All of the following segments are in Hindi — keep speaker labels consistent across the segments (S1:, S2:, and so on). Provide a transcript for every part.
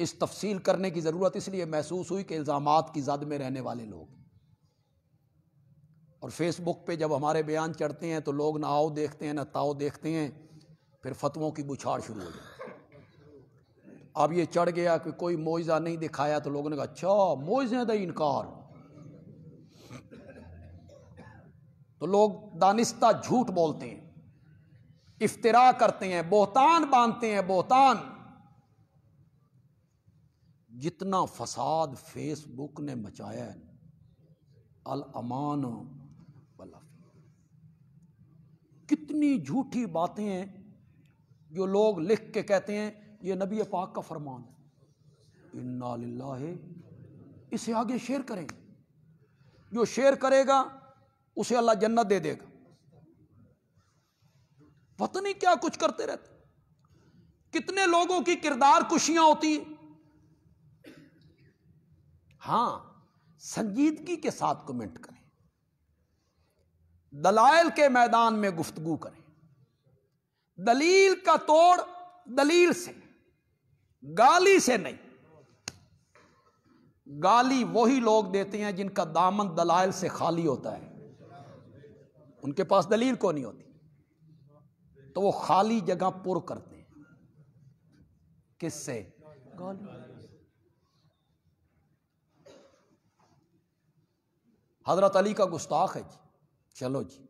S1: इस तफसील करने की ज़रूरत इसलिए महसूस हुई कि इल्ज़ाम की जद में रहने वाले लोग और फेसबुक पे जब हमारे बयान चढ़ते हैं तो लोग ना आओ देखते हैं ना ताओ देखते हैं फिर फतवों की बुछाड़ शुरू हो गई अब ये चढ़ गया कि कोई मुआवजा नहीं दिखाया तो लोगों ने कहा अच्छा मुआवजे द इनकार तो लोग दानिस्ता झूठ बोलते हैं इफ्तरा करते हैं बोहतान बांधते हैं बोहतान जितना फसाद फेसबुक ने मचाया है अल अमान कितनी झूठी बातें हैं जो लोग लिख के कहते हैं ये नबी पाक का फरमान है इन्ना है इसे आगे शेयर करें जो शेयर करेगा उसे अल्लाह जन्नत दे देगा पता नहीं क्या कुछ करते रहते कितने लोगों की किरदार खुशियां होती है हां संजीदगी के साथ कमेंट करें दलायल के मैदान में गुफ्तगु करें दलील का तोड़ दलील से गाली से नहीं गाली वही लोग देते हैं जिनका दामन दलायल से खाली होता है उनके पास दलील को नहीं होती तो वो खाली जगह पुर करते हैं किससे गाली हजरत अली का गुस्ताख है जी चलो जी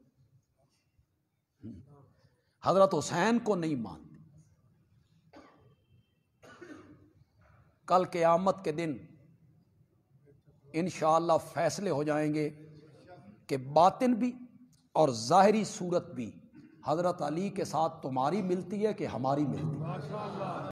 S1: हजरत हुसैन को नहीं मानते कल के आमद के दिन इन फैसले हो जाएंगे कि बातिन भी और ज़ाहरी सूरत भी हज़रत अली के साथ तुम्हारी मिलती है कि हमारी मिलती है